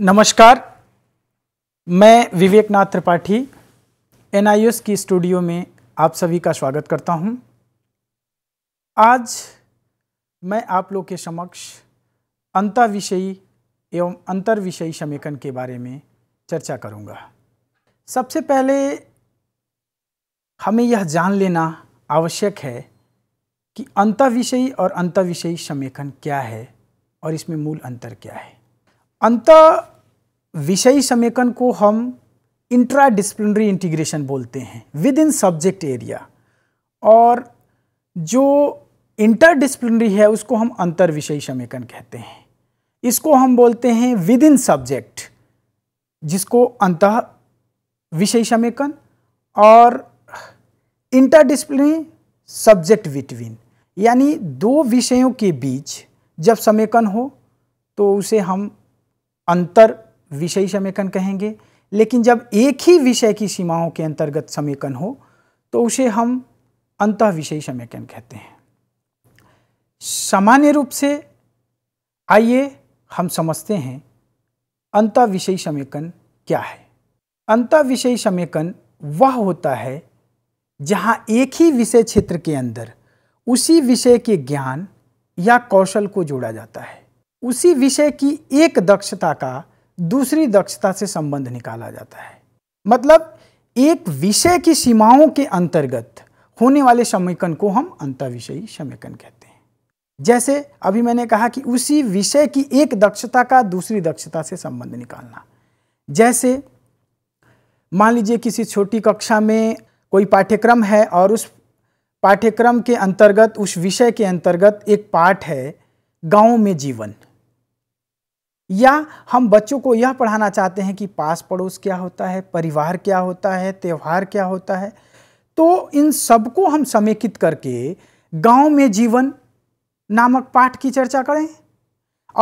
नमस्कार मैं विवेकनाथ त्रिपाठी एन की स्टूडियो में आप सभी का स्वागत करता हूं। आज मैं आप लोग के समक्ष अंतर विषयी एवं विषयी समेकन के बारे में चर्चा करूंगा। सबसे पहले हमें यह जान लेना आवश्यक है कि विषयी और विषयी समेकन क्या है और इसमें मूल अंतर क्या है अंत विषयी समेकन को हम इंट्रा डिसिप्लिनरी इंटीग्रेशन बोलते हैं विद इन सब्जेक्ट एरिया और जो इंटर डिसिप्लिनरी है उसको हम अंतर विषयी समेकन कहते हैं इसको हम बोलते हैं विद इन सब्जेक्ट जिसको अंत विषय समेकन और इंटर डिसिप्लिनरी सब्जेक्ट बिटवीन यानी दो विषयों के बीच जब समेकन हो तो उसे हम अंतर विषयी समेकन कहेंगे लेकिन जब एक ही विषय की सीमाओं के अंतर्गत समेकन हो तो उसे हम अंत विषय समेकन कहते हैं सामान्य रूप से आइए हम समझते हैं अंत विषय समेकन क्या है अंत विषय समेकन वह होता है जहां एक ही विषय क्षेत्र के अंदर उसी विषय के ज्ञान या कौशल को जोड़ा जाता है उसी विषय की एक दक्षता का दूसरी दक्षता से संबंध निकाला जाता है मतलब एक विषय की सीमाओं के अंतर्गत होने वाले समीकरण को हम अंतविषयी समीकरण कहते हैं जैसे अभी मैंने कहा कि उसी विषय की एक दक्षता का दूसरी दक्षता से संबंध निकालना जैसे मान लीजिए किसी छोटी कक्षा में कोई पाठ्यक्रम है और उस पाठ्यक्रम के अंतर्गत उस विषय के अंतर्गत एक पाठ है गाँव में जीवन या हम बच्चों को यह पढ़ाना चाहते हैं कि पास पड़ोस क्या होता है परिवार क्या होता है त्यौहार क्या होता है तो इन सबको हम समेकित करके गांव में जीवन नामक पाठ की चर्चा करें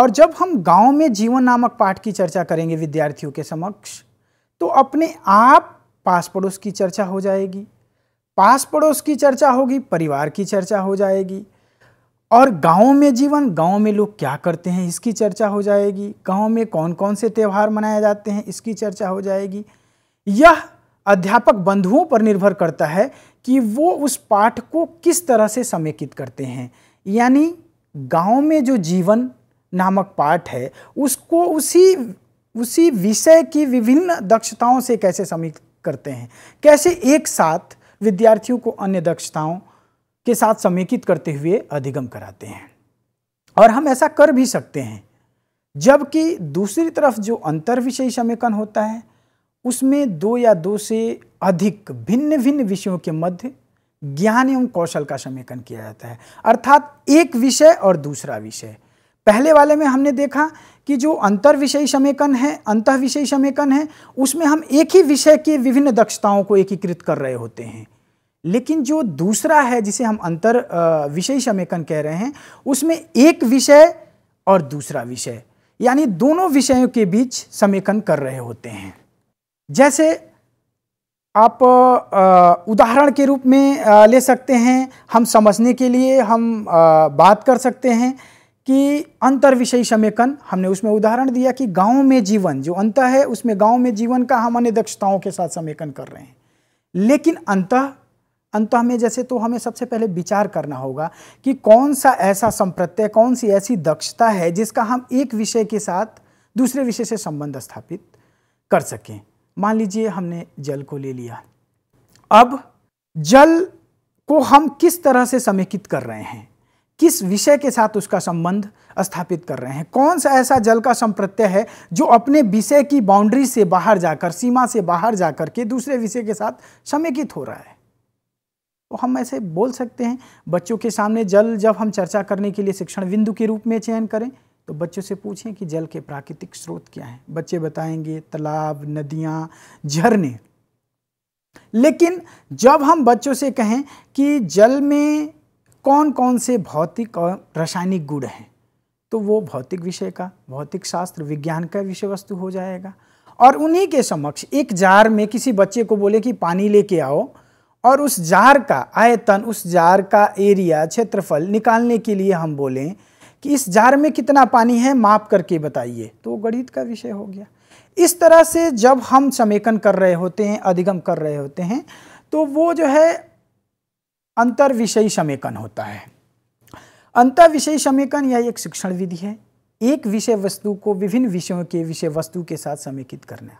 और जब हम गांव में जीवन नामक पाठ की चर्चा करेंगे विद्यार्थियों के समक्ष तो अपने आप पास पड़ोस की चर्चा हो जाएगी पास पड़ोस की चर्चा होगी परिवार की चर्चा हो जाएगी और गाँव में जीवन गाँव में लोग क्या करते हैं इसकी चर्चा हो जाएगी गाँव में कौन कौन से त्यौहार मनाए जाते हैं इसकी चर्चा हो जाएगी यह अध्यापक बंधुओं पर निर्भर करता है कि वो उस पाठ को किस तरह से समेकित करते हैं यानी गांव में जो जीवन नामक पाठ है उसको उसी उसी विषय की विभिन्न दक्षताओं से कैसे समेकित करते हैं कैसे एक साथ विद्यार्थियों को अन्य दक्षताओं के साथ समेकित करते हुए अधिगम कराते हैं और हम ऐसा कर भी सकते हैं जबकि दूसरी तरफ जो अंतर विषय समेकन होता है उसमें दो या दो से अधिक भिन्न भिन्न विषयों के मध्य ज्ञान एवं कौशल का समेकन किया जाता है अर्थात एक विषय और दूसरा विषय पहले वाले में हमने देखा कि जो अंतर विषय समेकन है अंत विषय समेकन है उसमें हम एक ही विषय के विभिन्न दक्षताओं को एकीकृत कर रहे होते हैं लेकिन जो दूसरा है जिसे हम अंतर विषय समेकन कह रहे हैं उसमें एक विषय और दूसरा विषय यानी दोनों विषयों के बीच समेकन कर रहे होते हैं जैसे आप उदाहरण के रूप में ले सकते हैं हम समझने के लिए हम बात कर सकते हैं कि अंतर विषय समेकन हमने उसमें उदाहरण दिया कि गांव में जीवन जो अंत है उसमें गांव में जीवन का हम अन्य दक्षताओं के साथ समेकन कर रहे हैं लेकिन अंत अंत में जैसे तो हमें सबसे पहले विचार करना होगा कि कौन सा ऐसा संप्रत्यय कौन सी ऐसी दक्षता है जिसका हम एक विषय के साथ दूसरे विषय से संबंध स्थापित कर सकें मान लीजिए हमने जल को ले लिया अब जल को हम किस तरह से समेकित कर रहे हैं किस विषय के साथ उसका संबंध स्थापित कर रहे हैं कौन सा ऐसा जल का संप्रत्यय है जो अपने विषय की बाउंड्री से बाहर जाकर सीमा से बाहर जाकर के दूसरे विषय के साथ समेकित हो रहा है तो हम ऐसे बोल सकते हैं बच्चों के सामने जल जब हम चर्चा करने के लिए शिक्षण बिंदु के रूप में चयन करें तो बच्चों से पूछें कि जल के प्राकृतिक स्रोत क्या हैं बच्चे बताएंगे तालाब नदियाँ झरने लेकिन जब हम बच्चों से कहें कि जल में कौन कौन से भौतिक और रासायनिक गुण हैं तो वो भौतिक विषय का भौतिक शास्त्र विज्ञान का विषय वस्तु हो जाएगा और उन्हीं के समक्ष एक जार में किसी बच्चे को बोले कि पानी लेके आओ और उस जार का आयतन उस जार का एरिया क्षेत्रफल निकालने के लिए हम बोलें कि इस जार में कितना पानी है माप करके बताइए तो गणित का विषय हो गया इस तरह से जब हम समेकन कर रहे होते हैं अधिगम कर रहे होते हैं तो वो जो है अंतर विषयी समेकन होता है अंतर विषयी समेकन यह एक शिक्षण विधि है एक विषय वस्तु को विभिन्न विषयों के विषय वस्तु के साथ समेकित करना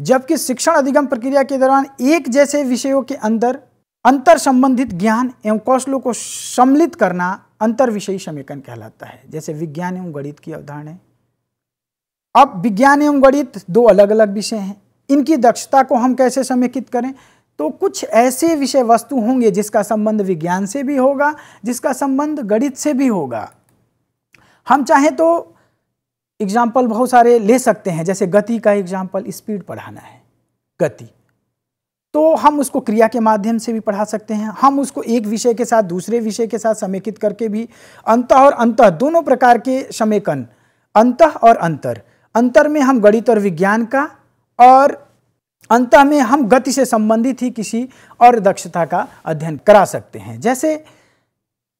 जबकि शिक्षण अधिगम प्रक्रिया के दौरान एक जैसे विषयों के अंदर अंतर संबंधित ज्ञान एवं कौशलों को सम्मिलित करना अंतर विषयी समेकन कहलाता है जैसे विज्ञान एवं गणित की अवधारणा अब विज्ञान एवं गणित दो अलग अलग विषय हैं इनकी दक्षता को हम कैसे समेकित करें तो कुछ ऐसे विषय वस्तु होंगे जिसका संबंध विज्ञान से भी होगा जिसका संबंध गणित से भी होगा हम चाहें तो एग्जाम्पल बहुत सारे ले सकते हैं जैसे गति का एग्जाम्पल स्पीड पढ़ाना है गति तो हम उसको क्रिया के माध्यम से भी पढ़ा सकते हैं हम उसको एक विषय के साथ दूसरे विषय के साथ समेकित करके भी अंत और अंत दोनों प्रकार के समेकन अंत और अंतर अंतर में हम गणित और विज्ञान का और अंत में हम गति से संबंधित ही किसी और दक्षता का अध्ययन करा सकते हैं जैसे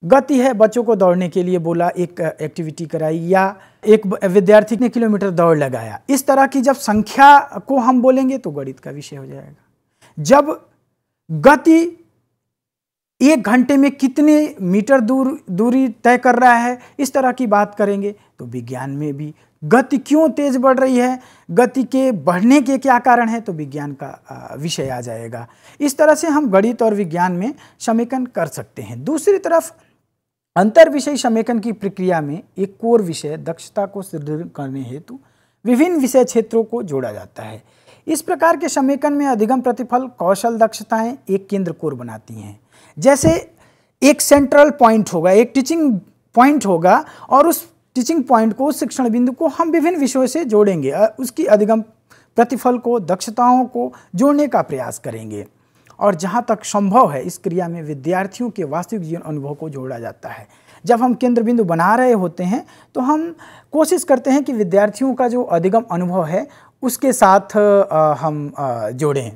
गति है बच्चों को दौड़ने के लिए बोला एक एक्टिविटी कराई या एक विद्यार्थी ने किलोमीटर दौड़ लगाया इस तरह की जब संख्या को हम बोलेंगे तो गणित का विषय हो जाएगा जब गति एक घंटे में कितने मीटर दूर दूरी तय कर रहा है इस तरह की बात करेंगे तो विज्ञान में भी गति क्यों तेज बढ़ रही है गति के बढ़ने के क्या कारण है तो विज्ञान का विषय आ जाएगा इस तरह से हम गणित और विज्ञान में समीकरण कर सकते हैं दूसरी तरफ अंतर विषय समेकन की प्रक्रिया में एक कोर विषय दक्षता को सुदृढ़ करने हेतु विभिन्न विषय क्षेत्रों को जोड़ा जाता है इस प्रकार के समेकन में अधिगम प्रतिफल कौशल दक्षताएं एक केंद्र कोर बनाती हैं जैसे एक सेंट्रल पॉइंट होगा एक टीचिंग पॉइंट होगा और उस टीचिंग पॉइंट को शिक्षण बिंदु को हम विभिन्न विषयों से जोड़ेंगे उसकी अधिगम प्रतिफल को दक्षताओं को जोड़ने का प्रयास करेंगे और जहाँ तक संभव है इस क्रिया में विद्यार्थियों के वास्तविक जीवन अनुभव को जोड़ा जाता है जब हम केंद्र बिंदु बना रहे होते हैं तो हम कोशिश करते हैं कि विद्यार्थियों का जो अधिगम अनुभव है उसके साथ हम जोड़ें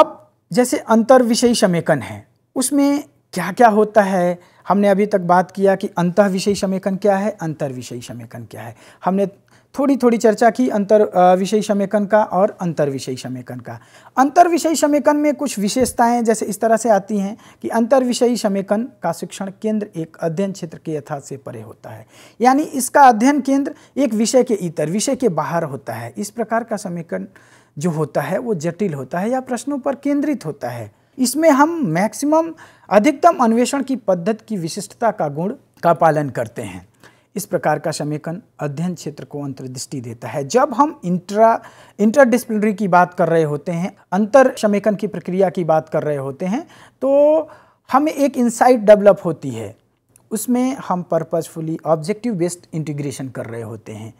अब जैसे अंतर विषयी समेकन है उसमें क्या क्या होता है हमने अभी तक बात किया कि अंत विषयी समेकन क्या है अंतर विषयी समेकन क्या है हमने थोड़ी थोड़ी चर्चा की अंतर विषयी समेकन का और अंतर विषय समेकन का अंतर विषय समेकन में कुछ विशेषताएं जैसे इस तरह से आती हैं कि अंतर विषय समेकन का शिक्षण केंद्र एक अध्ययन क्षेत्र के यथा से परे होता है यानी इसका अध्ययन केंद्र एक विषय के इतर विषय के बाहर होता है इस प्रकार का समेकन जो होता है वो जटिल होता है या प्रश्नों पर केंद्रित होता है इसमें हम मैक्सिमम अधिकतम अन्वेषण की पद्धति की विशिष्टता का गुण का पालन करते हैं इस प्रकार का समेकन अध्ययन क्षेत्र को अंतर्दृष्टि देता है जब हम इंट्रा इंटरडिसिप्लिनरी की बात कर रहे होते हैं अंतर समेकन की प्रक्रिया की बात कर रहे होते हैं तो हमें एक इंसाइट डेवलप होती है उसमें हम पर्पजफुली ऑब्जेक्टिव बेस्ड इंटीग्रेशन कर रहे होते हैं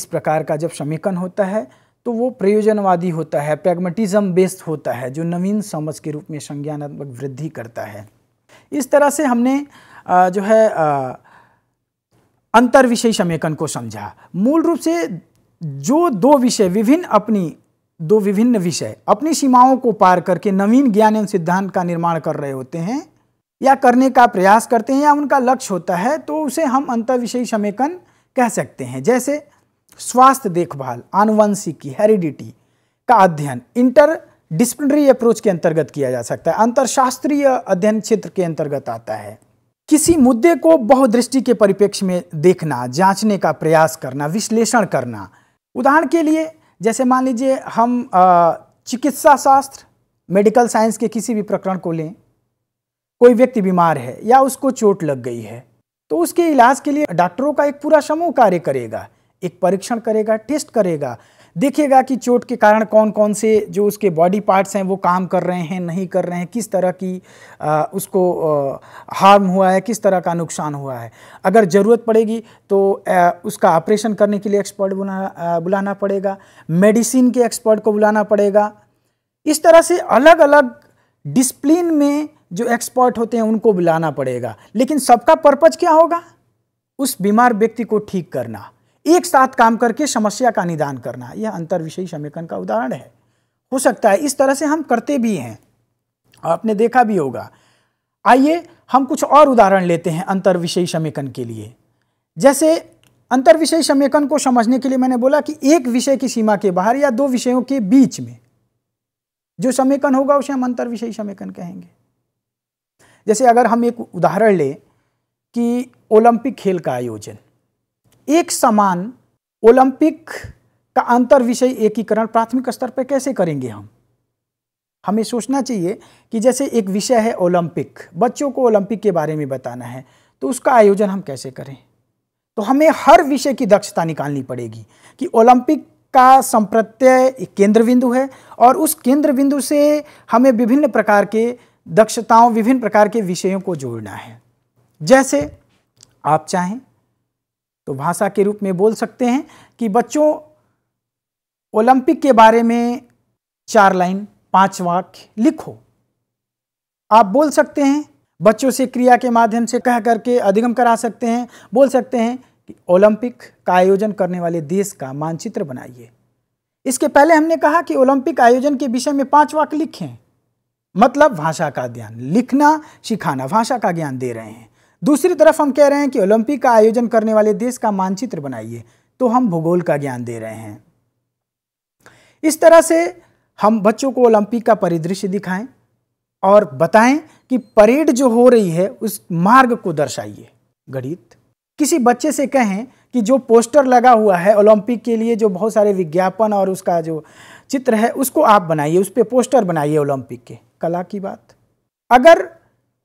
इस प्रकार का जब समेकन होता है तो वो प्रयोजनवादी होता है पैगमेटिज्म बेस्ड होता है जो नवीन समझ के रूप में संज्ञानात्मक वृद्धि करता है इस तरह से हमने जो है अंतर विषय समेकन को समझा मूल रूप से जो दो विषय विभिन्न अपनी दो विभिन्न विषय अपनी सीमाओं को पार करके नवीन ज्ञान एवं सिद्धांत का निर्माण कर रहे होते हैं या करने का प्रयास करते हैं या उनका लक्ष्य होता है तो उसे हम अंतर विषय समेकन कह सकते हैं जैसे स्वास्थ्य देखभाल आनुवंशिकी हेरिडिटी का अध्ययन इंटर डिस्प्लिनरी अप्रोच के अंतर्गत किया जा सकता है अंतरशास्त्रीय अध्ययन क्षेत्र के अंतर्गत आता है किसी मुद्दे को बहुदृष्टि के परिप्रेक्ष्य में देखना जांचने का प्रयास करना विश्लेषण करना उदाहरण के लिए जैसे मान लीजिए हम चिकित्सा शास्त्र मेडिकल साइंस के किसी भी प्रकरण को लें कोई व्यक्ति बीमार है या उसको चोट लग गई है तो उसके इलाज के लिए डॉक्टरों का एक पूरा समूह कार्य करेगा एक परीक्षण करेगा टेस्ट करेगा देखेगा कि चोट के कारण कौन कौन से जो उसके बॉडी पार्ट्स हैं वो काम कर रहे हैं नहीं कर रहे हैं किस तरह की आ, उसको आ, हार्म हुआ है किस तरह का नुकसान हुआ है अगर ज़रूरत पड़ेगी तो आ, उसका ऑपरेशन करने के लिए एक्सपर्ट बुला बुलाना पड़ेगा मेडिसिन के एक्सपर्ट को बुलाना पड़ेगा इस तरह से अलग अलग डिसप्लिन में जो एक्सपर्ट होते हैं उनको बुलाना पड़ेगा लेकिन सबका पर्पज़ क्या होगा उस बीमार व्यक्ति को ठीक करना एक साथ काम करके समस्या का निदान करना यह अंतर विषयी समेकन का उदाहरण है हो सकता है इस तरह से हम करते भी हैं और आपने देखा भी होगा आइए हम कुछ और उदाहरण लेते हैं अंतर विषयी समेकन के लिए जैसे अंतर विषय समेकन को समझने के लिए मैंने बोला कि एक विषय की सीमा के बाहर या दो विषयों के बीच में जो समेकन होगा उसे हम अंतर विषयी समेकन कहेंगे जैसे अगर हम एक उदाहरण लें कि ओलंपिक खेल का आयोजन एक समान ओलंपिक का अंतर विषय एकीकरण प्राथमिक स्तर पर कैसे करेंगे हम हमें सोचना चाहिए कि जैसे एक विषय है ओलंपिक बच्चों को ओलंपिक के बारे में बताना है तो उसका आयोजन हम कैसे करें तो हमें हर विषय की दक्षता निकालनी पड़ेगी कि ओलंपिक का संप्रत्यय केंद्र बिंदु है और उस केंद्र बिंदु से हमें विभिन्न प्रकार के दक्षताओं विभिन्न प्रकार के विषयों को जोड़ना है जैसे आप चाहें तो भाषा के रूप में बोल सकते हैं कि बच्चों ओलंपिक के बारे में चार लाइन पांच वाक्य लिखो आप बोल सकते हैं बच्चों से क्रिया के माध्यम से कह करके अधिगम करा सकते हैं बोल सकते हैं कि ओलंपिक का आयोजन करने वाले देश का मानचित्र बनाइए इसके पहले हमने कहा कि ओलंपिक आयोजन के विषय में पांच वाक्य लिखें मतलब भाषा का ज्ञान लिखना सिखाना भाषा का ज्ञान दे रहे हैं दूसरी तरफ हम कह रहे हैं कि ओलंपिक का आयोजन करने वाले देश का मानचित्र बनाइए तो हम भूगोल का ज्ञान दे रहे हैं इस तरह से हम बच्चों को ओलंपिक का परिदृश्य दिखाएं और बताएं कि परेड जो हो रही है उस मार्ग को दर्शाइए गणित किसी बच्चे से कहें कि जो पोस्टर लगा हुआ है ओलंपिक के लिए जो बहुत सारे विज्ञापन और उसका जो चित्र है उसको आप बनाइए उस पर पोस्टर बनाइए ओलंपिक के कला की बात अगर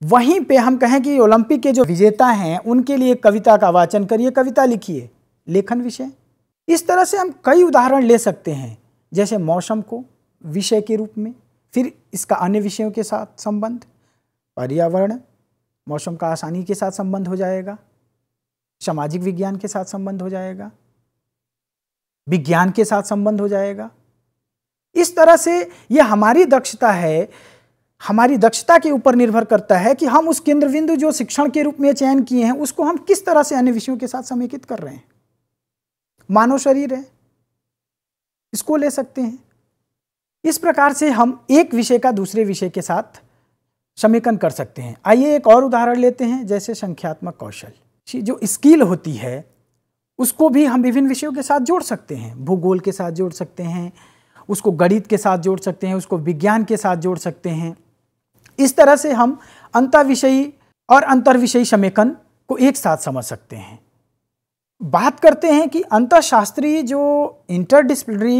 वहीं पे हम कहें कि ओलंपिक के जो विजेता हैं उनके लिए कविता का वाचन करिए कविता लिखिए लेखन विषय इस तरह से हम कई उदाहरण ले सकते हैं जैसे मौसम को विषय के रूप में फिर इसका अन्य विषयों के साथ संबंध पर्यावरण मौसम का आसानी के साथ संबंध हो जाएगा सामाजिक विज्ञान के साथ संबंध हो जाएगा विज्ञान के साथ संबंध हो जाएगा इस तरह से यह हमारी दक्षता है हमारी दक्षता के ऊपर निर्भर करता है कि हम उस केंद्र बिंदु जो शिक्षण के रूप में चयन किए हैं उसको हम किस तरह से अन्य विषयों के साथ समेकित कर रहे हैं मानव शरीर है इसको ले सकते हैं इस प्रकार से हम एक विषय का दूसरे विषय के साथ समेकन कर सकते हैं आइए एक और उदाहरण लेते हैं जैसे संख्यात्मक कौशल जो स्किल होती है उसको भी हम विभिन्न विषयों के साथ जोड़ सकते हैं भूगोल के साथ जोड़ सकते हैं उसको गणित के साथ जोड़ सकते हैं उसको विज्ञान के साथ जोड़ सकते हैं इस तरह से हम अंतविषयी और अंतर्विषयी समेकन को एक साथ समझ सकते हैं बात करते हैं कि अंतःशास्त्रीय जो इंटरडिसिप्लिनरी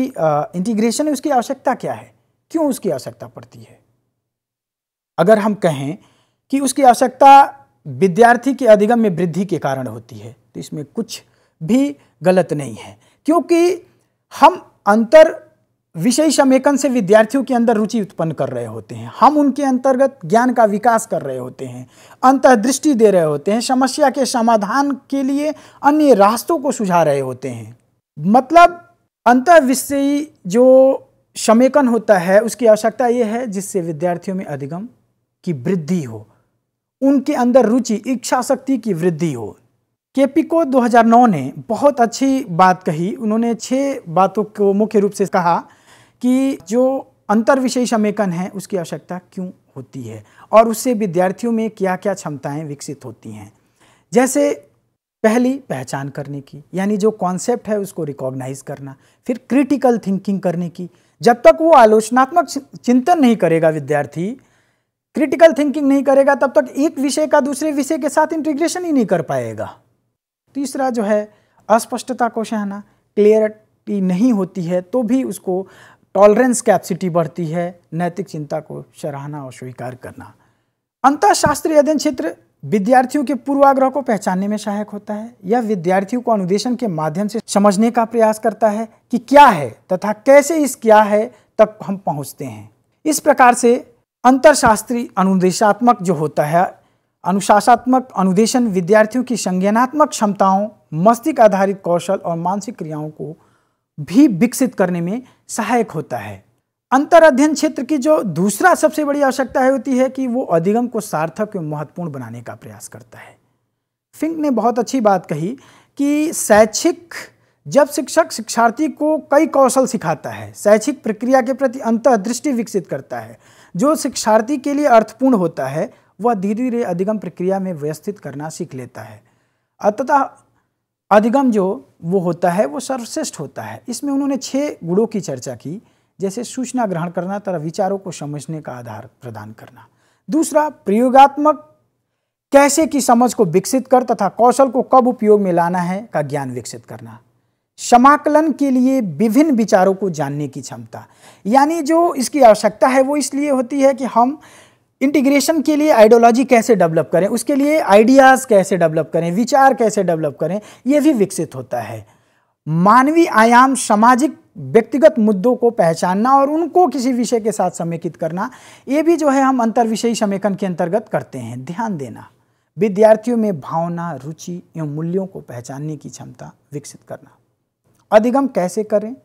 इंटीग्रेशन है उसकी आवश्यकता क्या है क्यों उसकी आवश्यकता पड़ती है अगर हम कहें कि उसकी आवश्यकता विद्यार्थी के अधिगम में वृद्धि के कारण होती है तो इसमें कुछ भी गलत नहीं है क्योंकि हम अंतर विषय समेकन से विद्यार्थियों के अंदर रुचि उत्पन्न कर रहे होते हैं हम उनके अंतर्गत ज्ञान का विकास कर रहे होते हैं अंतर्दृष्टि दे रहे होते हैं समस्या के समाधान के लिए अन्य रास्तों को सुझा रहे होते हैं मतलब अंतर्विषयी जो समेकन होता है उसकी आवश्यकता ये है जिससे विद्यार्थियों में अधिगम की वृद्धि हो उनके अंदर रुचि इच्छा शक्ति की वृद्धि हो केपिको 2009 ने बहुत अच्छी बात कही उन्होंने छः बातों को मुख्य रूप से कहा कि जो अंतर विषय समेकन है उसकी आवश्यकता क्यों होती है और उससे विद्यार्थियों में क्या क्या क्षमताएं विकसित होती हैं जैसे पहली पहचान करने की यानी जो कॉन्सेप्ट है उसको रिकॉग्नाइज करना फिर क्रिटिकल थिंकिंग करने की जब तक वो आलोचनात्मक चिंतन नहीं करेगा विद्यार्थी क्रिटिकल थिंकिंग नहीं करेगा तब तक एक विषय का दूसरे विषय के साथ इंटीग्रेशन ही नहीं कर पाएगा तीसरा जो है अस्पष्टता को सहना क्लियरिटी नहीं होती है तो भी उसको टॉलरेंस कैपेसिटी बढ़ती है नैतिक चिंता को सराहना और स्वीकार करना अंतरशास्त्रीय अध्ययन क्षेत्र विद्यार्थियों के पूर्वाग्रह को पहचानने में सहायक होता है या विद्यार्थियों को अनुदेशन के माध्यम से समझने का प्रयास करता है कि क्या है तथा कैसे इस क्या है तक हम पहुंचते हैं इस प्रकार से अंतरशास्त्री अनुदेशात्मक जो होता है अनुशासात्मक अनुदेशन विद्यार्थियों की संज्ञानात्मक क्षमताओं मस्तिष्क आधारित कौशल और मानसिक क्रियाओं को भी विकसित करने में सहायक होता है अंतर अध्ययन क्षेत्र की जो दूसरा सबसे बड़ी आवश्यकता है होती है कि वो अधिगम को सार्थक एवं महत्वपूर्ण बनाने का प्रयास करता है फिंक ने बहुत अच्छी बात कही कि शैक्षिक जब शिक्षक शिक्षार्थी को कई कौशल सिखाता है शैक्षिक प्रक्रिया के प्रति अंतर्दृष्टि विकसित करता है जो शिक्षार्थी के लिए अर्थपूर्ण होता है वह धीरे धीरे अधिगम प्रक्रिया में व्यवस्थित करना सीख लेता है अतः अधिगम जो वो होता है वो सर्वश्रेष्ठ होता है इसमें उन्होंने छः गुणों की चर्चा की जैसे सूचना ग्रहण करना तथा विचारों को समझने का आधार प्रदान करना दूसरा प्रयोगात्मक कैसे की समझ को विकसित कर तथा कौशल को कब उपयोग में लाना है का ज्ञान विकसित करना समाकलन के लिए विभिन्न विचारों को जानने की क्षमता यानी जो इसकी आवश्यकता है वो इसलिए होती है कि हम इंटीग्रेशन के लिए आइडियोलॉजी कैसे डेवलप करें उसके लिए आइडियाज़ कैसे डेवलप करें विचार कैसे डेवलप करें ये भी विकसित होता है मानवीय आयाम सामाजिक व्यक्तिगत मुद्दों को पहचानना और उनको किसी विषय के साथ समेकित करना ये भी जो है हम अंतर समेकन के अंतर्गत करते हैं ध्यान देना विद्यार्थियों में भावना रुचि एवं मूल्यों को पहचानने की क्षमता विकसित करना अधिगम कैसे करें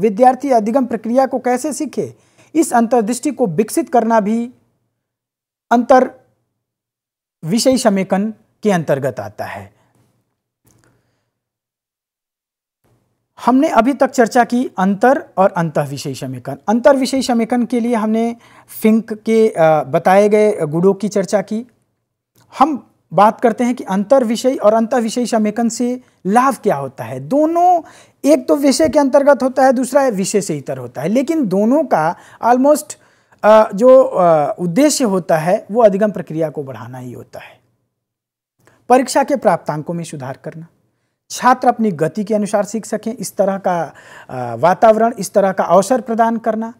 विद्यार्थी अधिगम प्रक्रिया को कैसे सीखे इस अंतर्दृष्टि को विकसित करना भी अंतर विषय समेकन के अंतर्गत आता है हमने अभी तक चर्चा की अंतर और अंत विषय समेकन अंतर विषय समेकन के लिए हमने फिंक के बताए गए गुणों की चर्चा की हम बात करते हैं कि अंतर विषय और अंत विषय समेकन से लाभ क्या होता है दोनों एक तो विषय के अंतर्गत होता है दूसरा विषय से इतर होता है लेकिन दोनों का ऑलमोस्ट जो उद्देश्य होता है वो अधिगम प्रक्रिया को बढ़ाना ही होता है परीक्षा के प्राप्तांकों में सुधार करना छात्र अपनी गति के अनुसार सीख सकें इस तरह का वातावरण इस तरह का अवसर प्रदान करना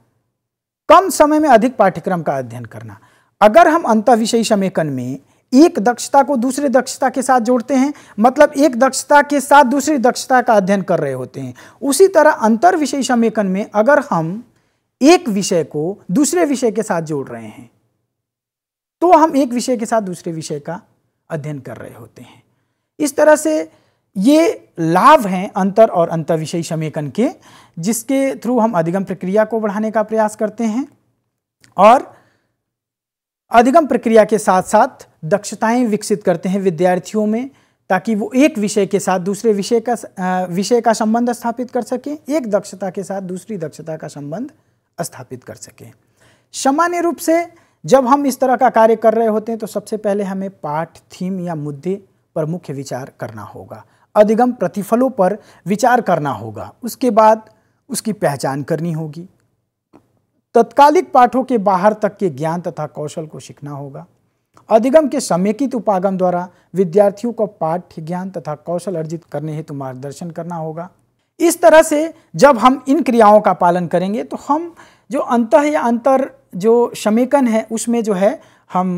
कम समय में अधिक पाठ्यक्रम का अध्ययन करना अगर हम अंत विषयी समेकन में एक दक्षता को दूसरे दक्षता के साथ जोड़ते हैं मतलब एक दक्षता के साथ दूसरी दक्षता का अध्ययन कर रहे होते हैं उसी तरह अंतर विषय समेकन में अगर हम एक विषय को दूसरे विषय के साथ जोड़ रहे हैं तो हम एक विषय के साथ दूसरे विषय का अध्ययन कर रहे होते हैं इस तरह से ये लाभ हैं अंतर और अंतर विषय समेकन के जिसके थ्रू हम अधिगम प्रक्रिया को बढ़ाने का प्रयास करते हैं और अधिगम प्रक्रिया के साथ साथ दक्षताएं विकसित करते हैं विद्यार्थियों में ताकि वो एक विषय के साथ दूसरे विषय का विषय का संबंध स्थापित कर सकें एक दक्षता के साथ दूसरी दक्षता का संबंध स्थापित कर सकें सामान्य रूप से जब हम इस तरह का कार्य कर रहे होते हैं तो सबसे पहले हमें पाठ थीम या मुद्दे पर मुख्य विचार करना होगा अधिगम प्रतिफलों पर विचार करना होगा उसके बाद उसकी पहचान करनी होगी तत्कालिक पाठों के बाहर तक के ज्ञान तथा कौशल को सीखना होगा अधिगम के समेकित उपागम द्वारा विद्यार्थियों को पाठ्य ज्ञान तथा कौशल अर्जित करने हेतु मार्गदर्शन करना होगा इस तरह से जब हम इन क्रियाओं का पालन करेंगे तो हम जो अंत या अंतर जो समेकन है उसमें जो है हम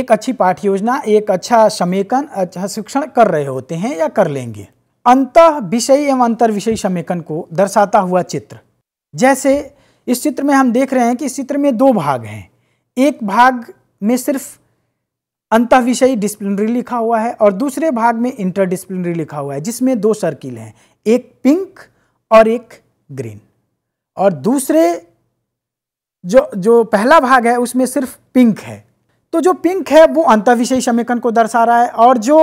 एक अच्छी पाठ योजना एक अच्छा समेकन अच्छा शिक्षण कर रहे होते हैं या कर लेंगे अंत विषय एवं अंतर विषय समेकन को दर्शाता हुआ चित्र जैसे इस चित्र में हम देख रहे हैं कि इस चित्र में दो भाग हैं एक भाग में सिर्फ अंत विषयी डिसिप्लिनरी लिखा हुआ है और दूसरे भाग में इंटर लिखा हुआ है जिसमें दो सर्किल हैं एक पिंक और एक ग्रीन और दूसरे जो जो पहला भाग है उसमें सिर्फ पिंक है तो जो पिंक है वो विषय समीकरण को दर्शा रहा है और जो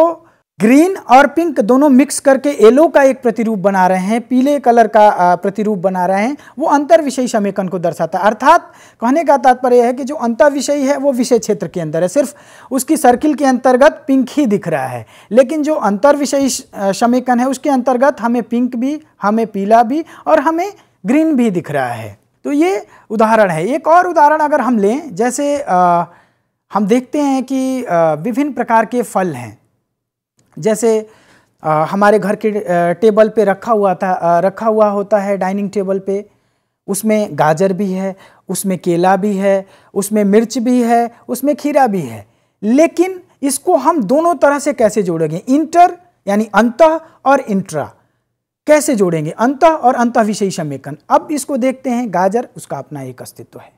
ग्रीन और पिंक दोनों मिक्स करके येलो का एक प्रतिरूप बना रहे हैं पीले कलर का प्रतिरूप बना रहे हैं वो अंतर विषयी समेकन को दर्शाता है अर्थात कहने का तात्पर्य है कि जो अंतर विषय है वो विषय क्षेत्र के अंदर है सिर्फ उसकी सर्किल के अंतर्गत पिंक ही दिख रहा है लेकिन जो अंतर विषयी समेकन है उसके अंतर्गत हमें पिंक भी हमें पीला भी और हमें ग्रीन भी दिख रहा है तो ये उदाहरण है एक और उदाहरण अगर हम लें जैसे आ, हम देखते हैं कि विभिन्न प्रकार के फल हैं जैसे आ, हमारे घर के टेबल पे रखा हुआ था आ, रखा हुआ होता है डाइनिंग टेबल पे उसमें गाजर भी है उसमें केला भी है उसमें मिर्च भी है उसमें खीरा भी है लेकिन इसको हम दोनों तरह से कैसे जोड़ेंगे इंटर यानी अंत और इंट्रा कैसे जोड़ेंगे अंत और अंत समेकन अब इसको देखते हैं गाजर उसका अपना एक अस्तित्व है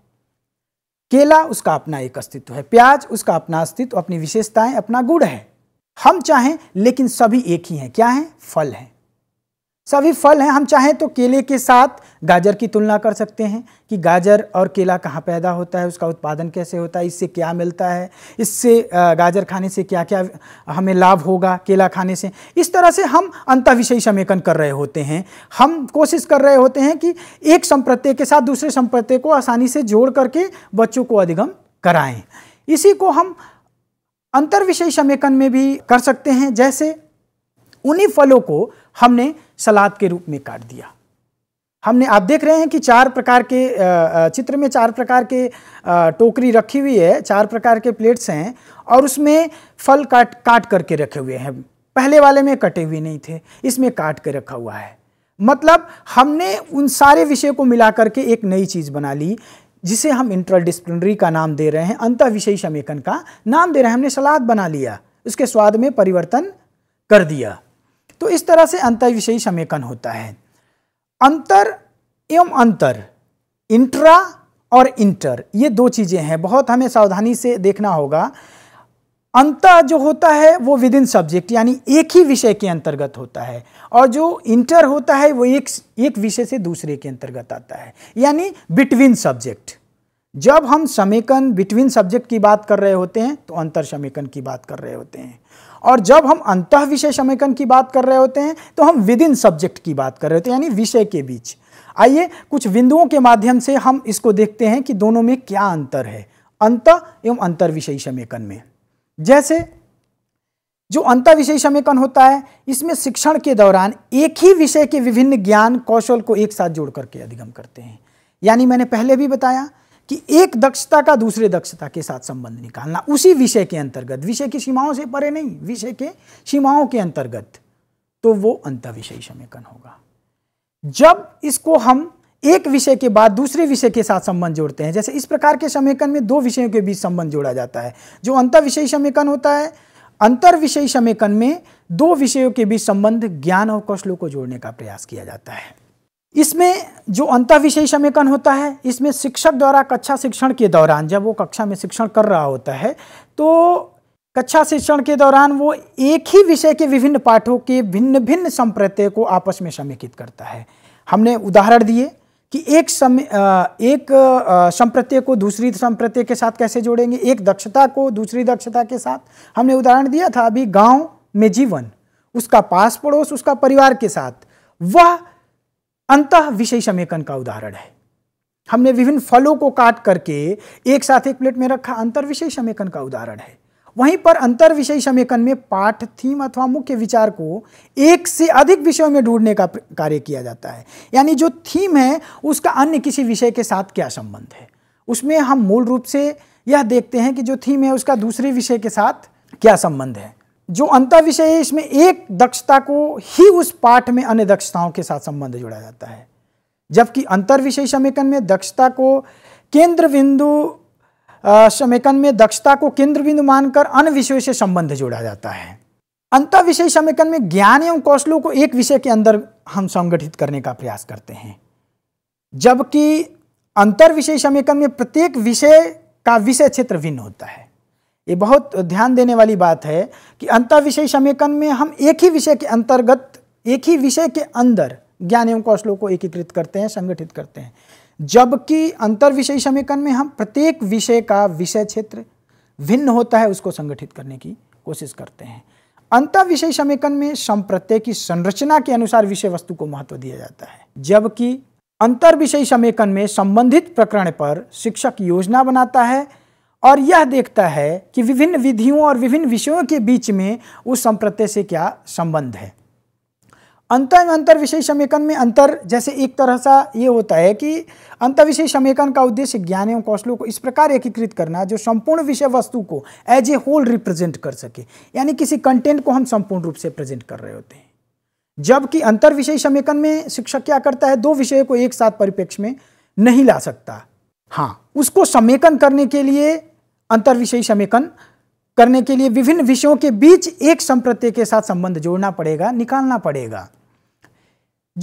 केला उसका अपना एक अस्तित्व है प्याज उसका अपना अस्तित्व अपनी विशेषताएं अपना गुड़ है हम चाहें लेकिन सभी एक ही हैं क्या हैं फल हैं सभी फल हैं हम चाहें तो केले के साथ गाजर की तुलना कर सकते हैं कि गाजर और केला कहाँ पैदा होता है उसका उत्पादन कैसे होता है इससे क्या मिलता है इससे गाजर खाने से क्या क्या हमें लाभ होगा केला खाने से इस तरह से हम विषय समेकन कर रहे होते हैं हम कोशिश कर रहे होते हैं कि एक संप्रत्य के साथ दूसरे संप्रत्य को आसानी से जोड़ करके बच्चों को अधिगम कराएँ इसी को हम अंतर विषय समेकन में भी कर सकते हैं जैसे उन्हीं फलों को हमने सलाद के रूप में काट दिया हमने आप देख रहे हैं कि चार प्रकार के चित्र में चार प्रकार के टोकरी रखी हुई है चार प्रकार के प्लेट्स हैं और उसमें फल काट काट करके रखे हुए हैं पहले वाले में कटे हुए नहीं थे इसमें काट के रखा हुआ है मतलब हमने उन सारे विषय को मिला करके एक नई चीज़ बना ली जिसे हम डिस्प्लिनरी का नाम दे रहे हैं अंत विषयी समेकन का नाम दे रहे हैं हमने सलाद बना लिया उसके स्वाद में परिवर्तन कर दिया तो इस तरह से अंत विषयी समेकन होता है अंतर एवं अंतर इंट्रा और इंटर ये दो चीज़ें हैं बहुत हमें सावधानी से देखना होगा अंत जो होता है वो विद इन सब्जेक्ट यानी एक ही विषय के अंतर्गत होता है और जो इंटर होता है वो एक एक विषय से दूसरे के अंतर्गत आता है यानी बिटवीन सब्जेक्ट जब हम समीकरण बिटवीन सब्जेक्ट की बात कर रहे होते हैं तो अंतर समीकरण की बात कर रहे होते हैं और जब हम अंत विषय समीकरण की बात कर रहे होते हैं तो हम विद इन सब्जेक्ट की बात कर रहे होते हैं यानी विषय के बीच आइए कुछ बिंदुओं के माध्यम से हम इसको देखते हैं कि दोनों में क्या अंतर है अंत एवं अंतर विषय समीकरण में जैसे जो अंत विषय समीकरण होता है इसमें शिक्षण के दौरान एक ही विषय के विभिन्न ज्ञान कौशल को एक साथ जोड़ करके अधिगम करते हैं यानी मैंने पहले भी बताया कि एक दक्षता का दूसरे दक्षता के साथ संबंध निकालना उसी विषय के अंतर्गत विषय की सीमाओं से परे नहीं विषय के सीमाओं के अंतर्गत तो वो अंत विषय समीकरण होगा जब इसको हम एक विषय के बाद दूसरे विषय के साथ संबंध जोड़ते हैं जैसे इस प्रकार के समेकन में दो विषयों के बीच संबंध जोड़ा जाता है जो अंतर विषयी समेकन होता है अंतर विषयी समेकन में दो विषयों के बीच संबंध ज्ञान और कौशलों को जोड़ने का प्रयास किया जाता है इसमें जो अंत विषय समेकन होता है इसमें शिक्षक द्वारा कक्षा शिक्षण के दौरान जब वो कक्षा में शिक्षण कर रहा होता है तो कक्षा शिक्षण के दौरान वो एक ही विषय के विभिन्न पाठों के भिन्न भिन्न संप्रत्यय को आपस में समेकित करता है हमने उदाहरण दिए कि एक समय एक संप्रत्यय को दूसरी संप्रत्यय के साथ कैसे जोड़ेंगे एक दक्षता को दूसरी दक्षता के साथ हमने उदाहरण दिया था अभी गांव में जीवन उसका पास पड़ोस उसका परिवार के साथ वह अंत विषय समेकन का उदाहरण है हमने विभिन्न फलों को काट करके एक साथ एक प्लेट में रखा अंतर विषय समेकन का उदाहरण है वहीं पर अंतर विषय समेकन में पाठ थीम अथवा मुख्य विचार को एक से अधिक विषयों में ढूंढने का कार्य किया जाता है यानी जो थीम है उसका अन्य किसी विषय के साथ क्या संबंध है उसमें हम मूल रूप से यह देखते हैं कि जो थीम है उसका दूसरे विषय के साथ क्या संबंध है जो अंतर विषय है इसमें एक दक्षता को ही उस पाठ में अन्य दक्षताओं के साथ संबंध जोड़ा जाता है जबकि अंतर विषय समेकन में दक्षता को केंद्र बिंदु समेकन में दक्षता को केंद्र बिंदु मानकर अन्य विषयों से संबंध जोड़ा जाता है अंत विषय समेकन में ज्ञान एवं कौशलों को एक विषय के अंदर हम संगठित करने का प्रयास करते हैं जबकि अंतर विषय समेकन में प्रत्येक विषय का विषय क्षेत्र भिन्न होता है ये बहुत ध्यान देने वाली बात है कि अंत विषय समेकन में हम एक ही विषय के अंतर्गत एक ही विषय के अंदर ज्ञान एवं कौशलों को एकीकृत करते हैं संगठित करते हैं जबकि अंतर विषय समीकरण में हम प्रत्येक विषय का विषय क्षेत्र भिन्न होता है उसको संगठित करने की कोशिश करते हैं अंतर विषय समीकरण में संप्रत्यय की संरचना के अनुसार विषय वस्तु को महत्व दिया जाता है जबकि अंतर विषय समीकरण में संबंधित प्रकरण पर शिक्षक योजना बनाता है और यह देखता है कि विभिन्न विधियों और विभिन्न विषयों के बीच में उस संप्रत्यय से क्या संबंध है अंतः अंतर विषय समेकन में अंतर जैसे एक तरह सा ये होता है कि अंतर विषय समेकन का उद्देश्य ज्ञान एवं कौशलों को इस प्रकार एकीकृत करना जो संपूर्ण विषय वस्तु को एज ए होल रिप्रेजेंट कर सके यानी किसी कंटेंट को हम संपूर्ण रूप से प्रेजेंट कर रहे होते हैं जबकि अंतर विषय समेकन में शिक्षक क्या करता है दो विषय को एक साथ परिप्रेक्ष्य में नहीं ला सकता हाँ उसको समेकन करने के लिए अंतर विषय समेकन करने के लिए विभिन्न विषयों के बीच एक संप्रत्यय के साथ संबंध जोड़ना पड़ेगा निकालना पड़ेगा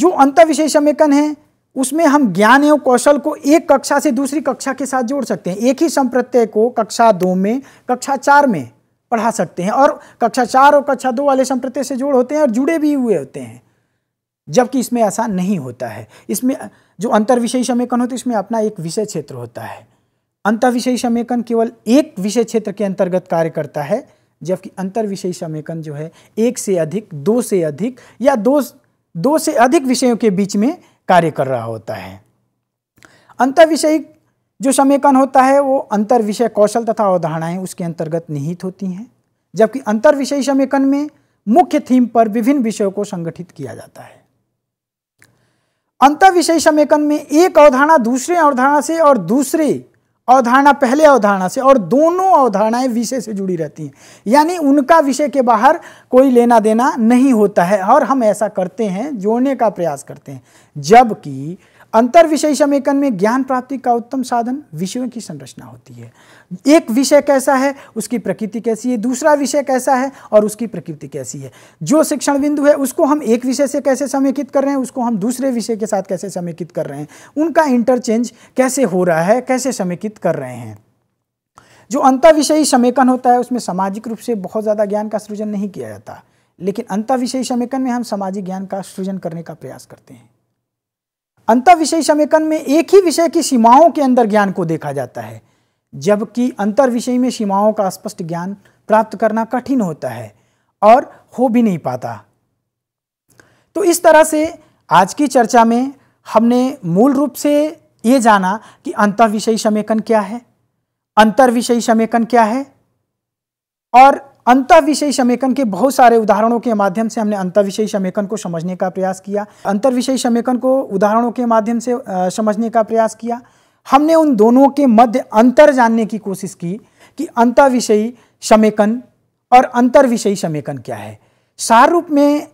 जो अंत विषय समेकन है उसमें हम ज्ञान एवं कौशल को एक कक्षा से दूसरी कक्षा के साथ जोड़ सकते हैं एक ही संप्रत्यय को कक्षा दो में कक्षा चार में पढ़ा सकते हैं और कक्षा चार और कक्षा दो वाले संप्रत्यय से जोड़ होते हैं और जुड़े भी हुए होते हैं जबकि इसमें ऐसा नहीं होता है इसमें जो अंतर विषय समेकन होता है इसमें अपना एक विषय क्षेत्र होता है विषय समेकन केवल एक विषय क्षेत्र के अंतर्गत कार्य करता है जबकि विषय समेकन जो है एक से अधिक दो से अधिक या दो दो से अधिक विषयों के बीच में कार्य कर रहा होता है विषय जो समेकन होता है वो अंतर विषय कौशल तथा अवधारणाएं उसके अंतर्गत निहित होती हैं जबकि अंतर विषय समेकन में मुख्य थीम पर विभिन्न विषयों को संगठित किया जाता है अंतर विषय समेकन में एक अवधारणा दूसरे अवधारणा से और दूसरे अवधारणा पहले अवधारणा से और दोनों अवधारणाएं विषय से जुड़ी रहती हैं यानी उनका विषय के बाहर कोई लेना देना नहीं होता है और हम ऐसा करते हैं जोड़ने का प्रयास करते हैं जबकि अंतर विषय समेकन में ज्ञान प्राप्ति का उत्तम साधन विषयों की संरचना होती है एक विषय कैसा है उसकी प्रकृति कैसी है दूसरा विषय कैसा है और उसकी प्रकृति कैसी है जो शिक्षण बिंदु है उसको हम एक विषय से कैसे समेकित कर रहे हैं उसको हम दूसरे विषय के साथ कैसे समेकित कर रहे हैं उनका इंटरचेंज कैसे हो रहा है कैसे समेकित कर रहे हैं जो विषयी समेकन होता है उसमें सामाजिक रूप से बहुत ज़्यादा ज्ञान का सृजन नहीं किया जाता लेकिन विषयी समेकन में हम सामाजिक ज्ञान का सृजन करने का प्रयास करते हैं विषयी समेकन में एक ही विषय की सीमाओं के अंदर ज्ञान को देखा जाता है जबकि अंतर विषय में सीमाओं का स्पष्ट ज्ञान प्राप्त करना कठिन होता है और हो भी नहीं पाता तो इस तरह से आज की चर्चा में हमने मूल रूप से ये जाना कि अंतर विषय समेकन क्या है अंतर विषयी समेकन क्या है और अंतर विषय समेकन के बहुत सारे उदाहरणों के माध्यम से हमने अंतर विषय समेकन को समझने का प्रयास किया अंतर विषय समेकन को उदाहरणों के माध्यम से समझने का प्रयास किया हमने उन दोनों के मध्य अंतर जानने की कोशिश की कि अंतर्विषयी समेकन और अंतर्विषयी समेकन क्या है सार रूप में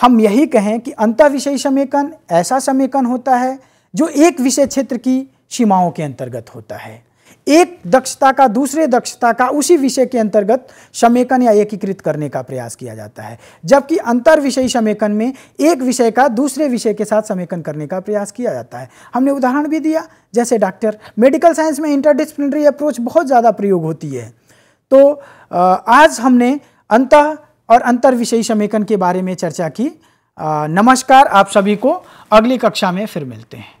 हम यही कहें कि अंतर्विषयी समेकन ऐसा समेकन होता है जो एक विषय क्षेत्र की सीमाओं के अंतर्गत होता है एक दक्षता का दूसरे दक्षता का उसी विषय के अंतर्गत समेकन या एकीकृत करने का प्रयास किया जाता है जबकि अंतर विषयी समेकन में एक विषय का दूसरे विषय के साथ समेकन करने का प्रयास किया जाता है हमने उदाहरण भी दिया जैसे डॉक्टर मेडिकल साइंस में इंटरडिसिप्लिनरी अप्रोच बहुत ज़्यादा प्रयोग होती है तो आज हमने अंत और अंतर विषयी समेकन के बारे में चर्चा की नमस्कार आप सभी को अगली कक्षा में फिर मिलते हैं